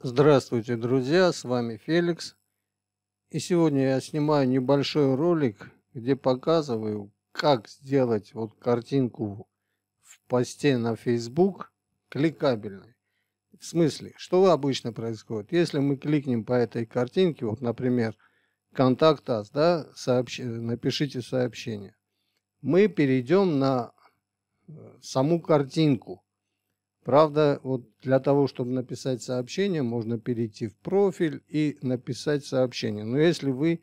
Здравствуйте, друзья, с вами Феликс. И сегодня я снимаю небольшой ролик, где показываю, как сделать вот картинку в посте на Facebook кликабельной. В смысле, что обычно происходит? Если мы кликнем по этой картинке, вот, например, контакт АС, да, сообщ... напишите сообщение, мы перейдем на э, саму картинку – Правда, вот для того, чтобы написать сообщение, можно перейти в профиль и написать сообщение. Но если вы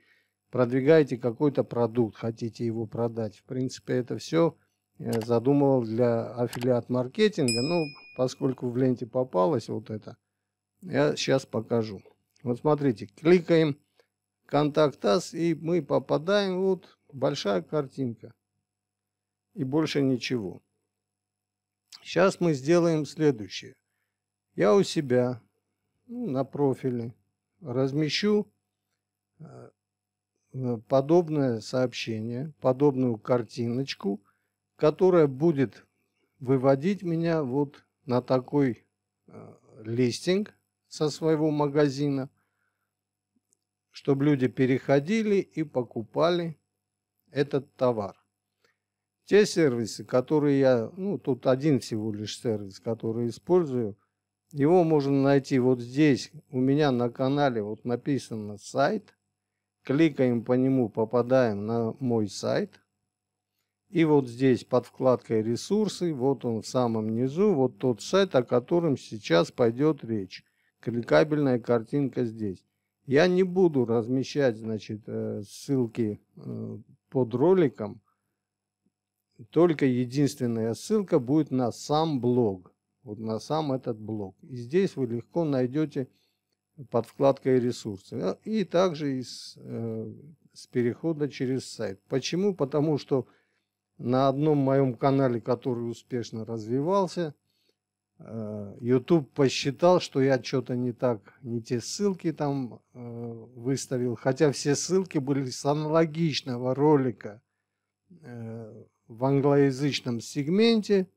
продвигаете какой-то продукт, хотите его продать, в принципе, это все я э, задумывал для аффилиат-маркетинга. Ну, поскольку в ленте попалось вот это, я сейчас покажу. Вот смотрите, кликаем «Контакт АС» и мы попадаем, вот большая картинка и больше ничего. Сейчас мы сделаем следующее. Я у себя ну, на профиле размещу э, подобное сообщение, подобную картиночку, которая будет выводить меня вот на такой э, листинг со своего магазина, чтобы люди переходили и покупали этот товар. Те сервисы, которые я, ну, тут один всего лишь сервис, который использую, его можно найти вот здесь. У меня на канале вот написано сайт. Кликаем по нему, попадаем на мой сайт. И вот здесь под вкладкой «Ресурсы», вот он в самом низу, вот тот сайт, о котором сейчас пойдет речь. Кликабельная картинка здесь. Я не буду размещать значит, э, ссылки э, под роликом, только единственная ссылка будет на сам блог, вот на сам этот блог. И здесь вы легко найдете под вкладкой ресурсы. А, и также из, э, с перехода через сайт. Почему? Потому что на одном моем канале, который успешно развивался, э, YouTube посчитал, что я что-то не так, не те ссылки там э, выставил. Хотя все ссылки были с аналогичного ролика э, в англоязычном сегменте,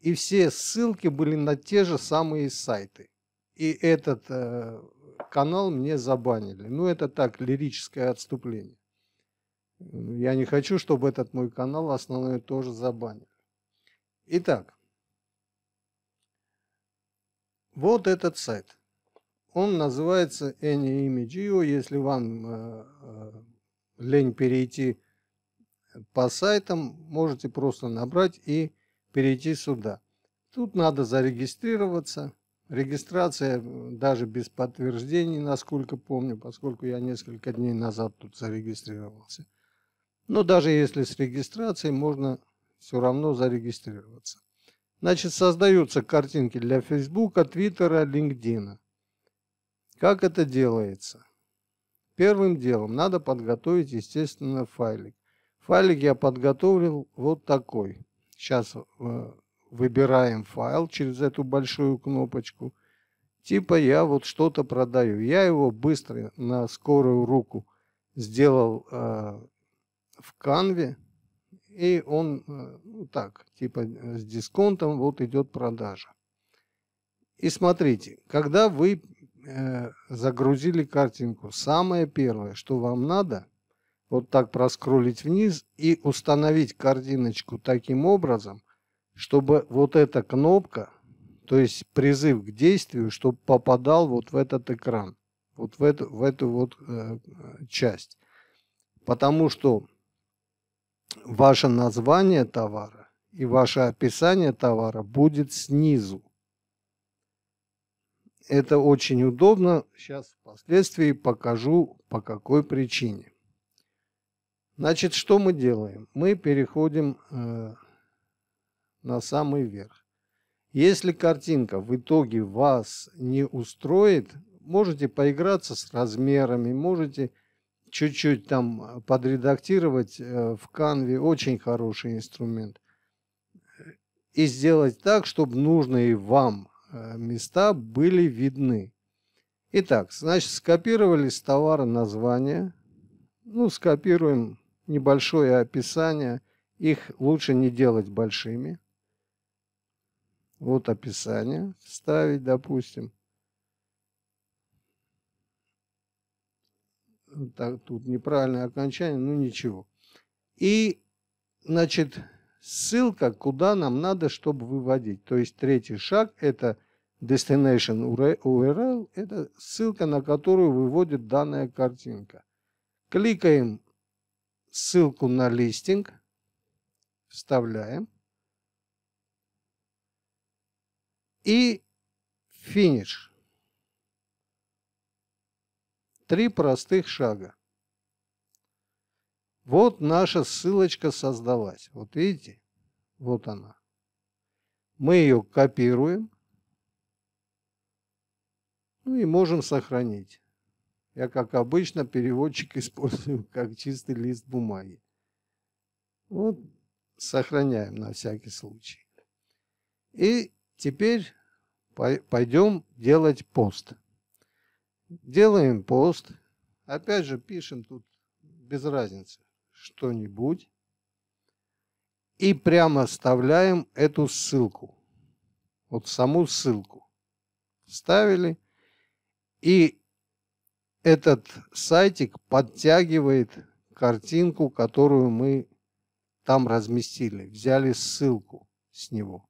и все ссылки были на те же самые сайты. И этот э, канал мне забанили. Ну, это так, лирическое отступление. Я не хочу, чтобы этот мой канал основной тоже забанили. Итак, вот этот сайт. Он называется AnyImageio. Если вам э, э, лень перейти по сайтам можете просто набрать и перейти сюда. Тут надо зарегистрироваться. Регистрация даже без подтверждений, насколько помню, поскольку я несколько дней назад тут зарегистрировался. Но даже если с регистрацией, можно все равно зарегистрироваться. Значит, создаются картинки для Фейсбука, Твиттера, LinkedIn. Как это делается? Первым делом надо подготовить, естественно, файлик. Файлик я подготовил вот такой. Сейчас э, выбираем файл через эту большую кнопочку. Типа я вот что-то продаю. Я его быстро на скорую руку сделал э, в канве. И он э, ну, так, типа с дисконтом вот идет продажа. И смотрите, когда вы э, загрузили картинку, самое первое, что вам надо – вот так проскролить вниз и установить координочку таким образом, чтобы вот эта кнопка, то есть призыв к действию, чтобы попадал вот в этот экран, вот в эту, в эту вот э, э, часть. Потому что ваше название товара и ваше описание товара будет снизу. Это очень удобно. Сейчас впоследствии покажу, по какой причине. Значит, что мы делаем? Мы переходим э, на самый верх. Если картинка в итоге вас не устроит, можете поиграться с размерами, можете чуть-чуть там э, подредактировать э, в Canva, очень хороший инструмент. И сделать так, чтобы нужные вам э, места были видны. Итак, значит, скопировали с товара название. Ну, скопируем небольшое описание. Их лучше не делать большими. Вот описание ставить, допустим. Так, тут неправильное окончание, ну ничего. И, значит, ссылка, куда нам надо, чтобы выводить. То есть третий шаг – это destination URL, это ссылка, на которую выводит данная картинка. Кликаем ссылку на листинг, вставляем. И финиш. Три простых шага. Вот наша ссылочка создалась. Вот видите? Вот она. Мы ее копируем. Ну и можем сохранить. Я, как обычно, переводчик использую как чистый лист бумаги. Вот ну, сохраняем на всякий случай. И теперь пойдем делать пост. Делаем пост. Опять же, пишем тут без разницы что-нибудь. И прямо вставляем эту ссылку. Вот саму ссылку. Вставили. И этот сайтик подтягивает картинку, которую мы там разместили, взяли ссылку с него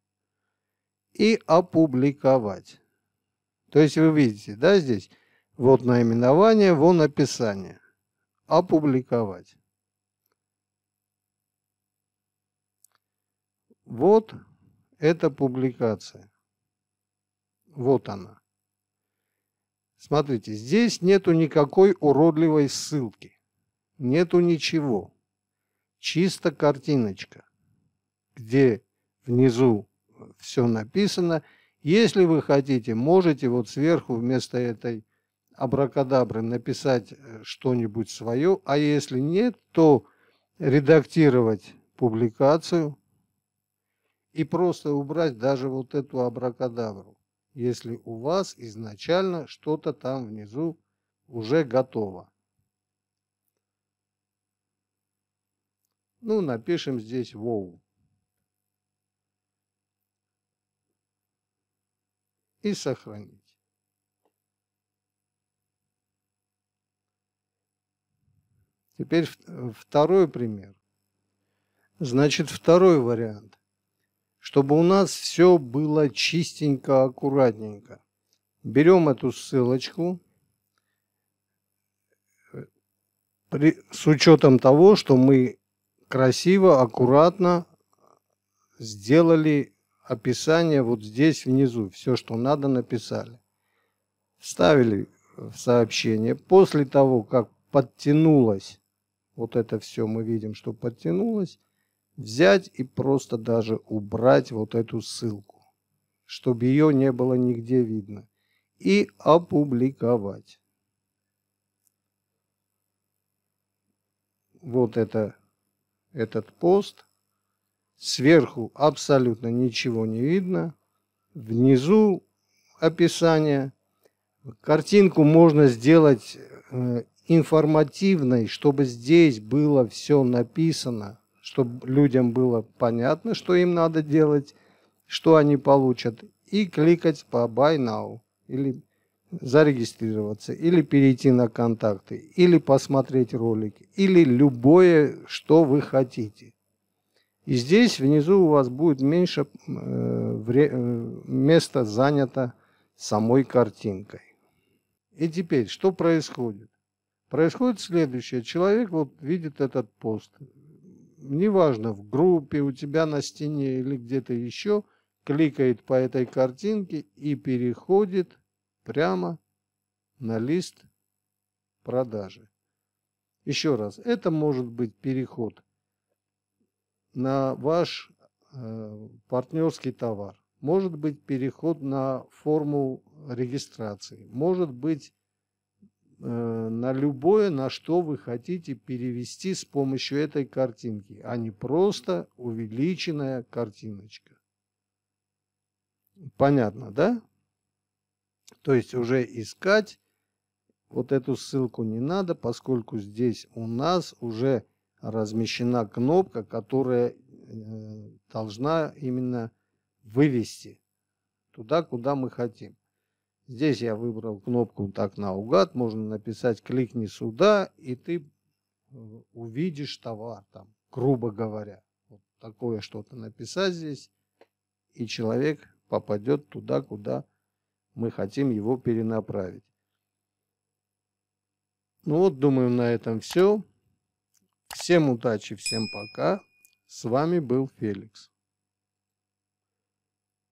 и опубликовать. То есть вы видите, да, здесь вот наименование, вон описание. Опубликовать. Вот эта публикация. Вот она. Смотрите, здесь нету никакой уродливой ссылки. Нету ничего. Чисто картиночка, где внизу все написано. Если вы хотите, можете вот сверху вместо этой абракадабры написать э, что-нибудь свое, а если нет, то редактировать публикацию и просто убрать даже вот эту абракадабру если у вас изначально что-то там внизу уже готово. Ну, напишем здесь wow. И сохранить. Теперь второй пример. Значит, второй вариант чтобы у нас все было чистенько, аккуратненько. Берем эту ссылочку э, при, с учетом того, что мы красиво, аккуратно сделали описание вот здесь внизу, все, что надо, написали. Вставили в сообщение. После того, как подтянулось, вот это все мы видим, что подтянулось, взять и просто даже убрать вот эту ссылку, чтобы ее не было нигде видно, и опубликовать. Вот это, этот пост. Сверху абсолютно ничего не видно. Внизу описание. Картинку можно сделать э, информативной, чтобы здесь было все написано – чтобы людям было понятно, что им надо делать, что они получат, и кликать по Buy Now или зарегистрироваться, или перейти на контакты, или посмотреть ролики, или любое, что вы хотите. И здесь внизу у вас будет меньше э, э места занято самой картинкой. И теперь, что происходит? Происходит следующее. Человек вот видит этот пост, неважно, в группе у тебя на стене или где-то еще, кликает по этой картинке и переходит прямо на лист продажи. Еще раз, это может быть переход на ваш э, партнерский товар, может быть переход на форму регистрации, может быть Э, на любое, на что вы хотите перевести с помощью этой картинки, а не просто увеличенная картиночка. Понятно, да? То есть уже искать вот эту ссылку не надо, поскольку здесь у нас уже размещена кнопка, которая э, должна именно вывести туда, куда мы хотим. Здесь я выбрал кнопку так наугад, можно написать «кликни сюда», и ты э, увидишь товар там, грубо говоря. Вот такое что-то написать здесь, и человек попадет туда, куда мы хотим его перенаправить. Ну вот, думаю, на этом все. Всем удачи, всем пока. С вами был Феликс.